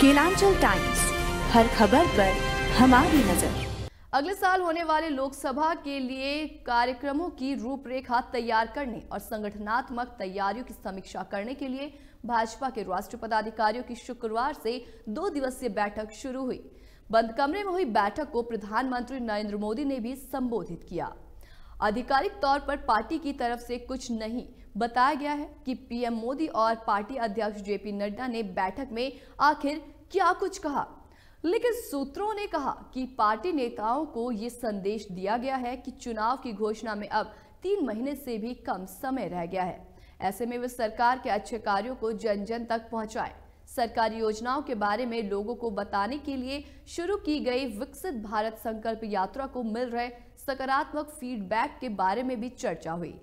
Kelanchal times हर खबर पर हमारी नजर अगले साल होने वाले लोकसभा के लिए कार्यक्रमों की रूपरेखा तैयार करने और संगठनात्मक तैयारियों की समीक्षा करने के लिए भाजपा के राष्ट्रीय पदाधिकारियों की शुक्रवार से दो दिवसीय बैठक शुरू हुई बंद कमरे में हुई बैठक को प्रधानमंत्री नरेंद्र मोदी ने भी संबोधित किया आधिकारिक तौर पर पार्टी की तरफ से कुछ नहीं बताया गया है कि पीएम मोदी और पार्टी अध्यक्ष जेपी नड्डा ने बैठक में आखिर क्या कुछ कहा लेकिन सूत्रों ने कहा कि पार्टी नेताओं को ये संदेश दिया गया है कि चुनाव की घोषणा में अब तीन महीने से भी कम समय रह गया है ऐसे में वे सरकार के अच्छे कार्यों को जन जन तक पहुंचाएं। सरकारी योजनाओं के बारे में लोगों को बताने के लिए शुरू की गई विकसित भारत संकल्प यात्रा को मिल रहे सकारात्मक फीडबैक के बारे में भी चर्चा हुई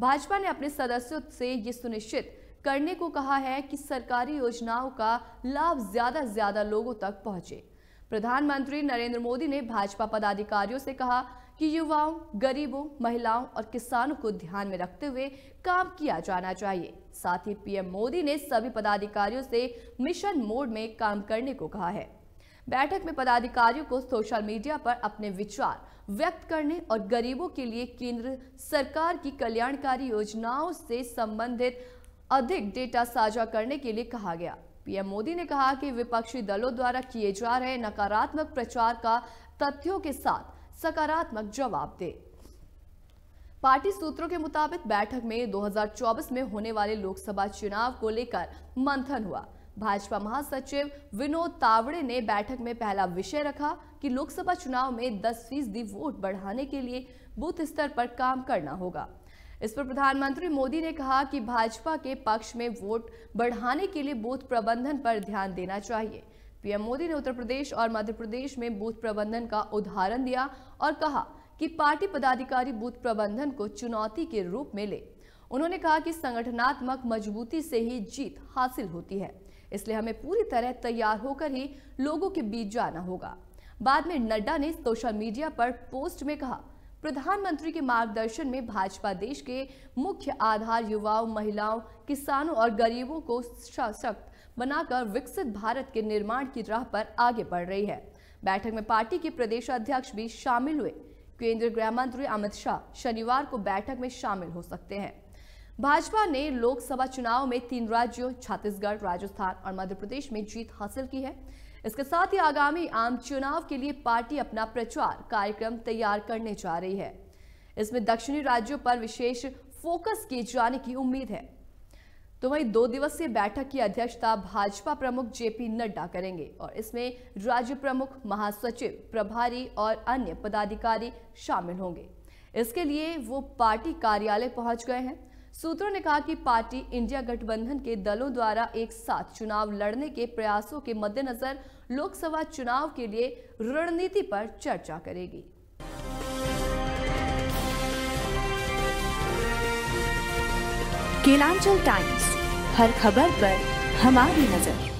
भाजपा ने अपने सदस्यों से ये सुनिश्चित करने को कहा है कि सरकारी योजनाओं का लाभ ज्यादा से ज्यादा लोगों तक पहुंचे प्रधानमंत्री नरेंद्र मोदी ने भाजपा पदाधिकारियों से कहा कि युवाओं गरीबों महिलाओं और किसानों को ध्यान में रखते हुए काम किया जाना चाहिए साथ ही पीएम मोदी ने सभी पदाधिकारियों से मिशन मोड में काम करने को कहा है बैठक में पदाधिकारियों को सोशल मीडिया पर अपने विचार व्यक्त करने और गरीबों के लिए केंद्र सरकार की कल्याणकारी योजनाओं से संबंधित अधिक डेटा साझा करने के लिए कहा गया पीएम मोदी ने कहा कि विपक्षी दलों द्वारा किए जा रहे नकारात्मक प्रचार का तथ्यों के साथ सकारात्मक जवाब दे पार्टी सूत्रों के मुताबिक बैठक में 2024 में होने वाले लोकसभा चुनाव को लेकर मंथन हुआ भाजपा महासचिव विनोद तावड़े ने बैठक में पहला विषय रखा कि लोकसभा चुनाव में 10 फीसदी वोट बढ़ाने के लिए बूथ स्तर पर काम करना होगा इस पर प्रधानमंत्री मोदी ने कहा कि भाजपा के पक्ष में वोट बढ़ाने के लिए बूथ प्रबंधन पर ध्यान देना चाहिए पीएम मोदी ने उत्तर प्रदेश और मध्य प्रदेश में बूथ प्रबंधन का उदाहरण दिया और कहा कि पार्टी पदाधिकारी बूथ प्रबंधन को चुनौती के रूप में ले उन्होंने कहा कि संगठनात्मक मजबूती से ही जीत हासिल होती है इसलिए हमें पूरी तरह तैयार होकर ही लोगों के बीच जाना होगा बाद में नड्डा ने सोशल मीडिया पर पोस्ट में कहा प्रधानमंत्री के मार्गदर्शन में भाजपा देश के मुख्य आधार युवाओं महिलाओं किसानों और गरीबों को सशक्त बनाकर विकसित भारत के निर्माण की राह पर आगे बढ़ रही है बैठक में पार्टी के प्रदेश अध्यक्ष भी शामिल हुए केंद्रीय गृह मंत्री अमित शाह शनिवार को बैठक में शामिल हो सकते हैं भाजपा ने लोकसभा चुनाव में तीन राज्यों छत्तीसगढ़ राजस्थान और मध्य प्रदेश में जीत हासिल की है इसके साथ ही आगामी आम चुनाव के लिए पार्टी अपना प्रचार कार्यक्रम तैयार करने जा रही है इसमें दक्षिणी राज्यों पर विशेष फोकस किए जाने की उम्मीद है तो वही दो दिवसीय बैठक की अध्यक्षता भाजपा प्रमुख जेपी नड्डा करेंगे और इसमें राज्य प्रमुख महासचिव प्रभारी और अन्य पदाधिकारी शामिल होंगे इसके लिए वो पार्टी कार्यालय पहुंच गए हैं सूत्रों ने कहा कि पार्टी इंडिया गठबंधन के दलों द्वारा एक साथ चुनाव लड़ने के प्रयासों के मद्देनजर लोकसभा चुनाव के लिए रणनीति पर चर्चा करेगी केलांचल टाइम्स हर खबर पर हमारी नजर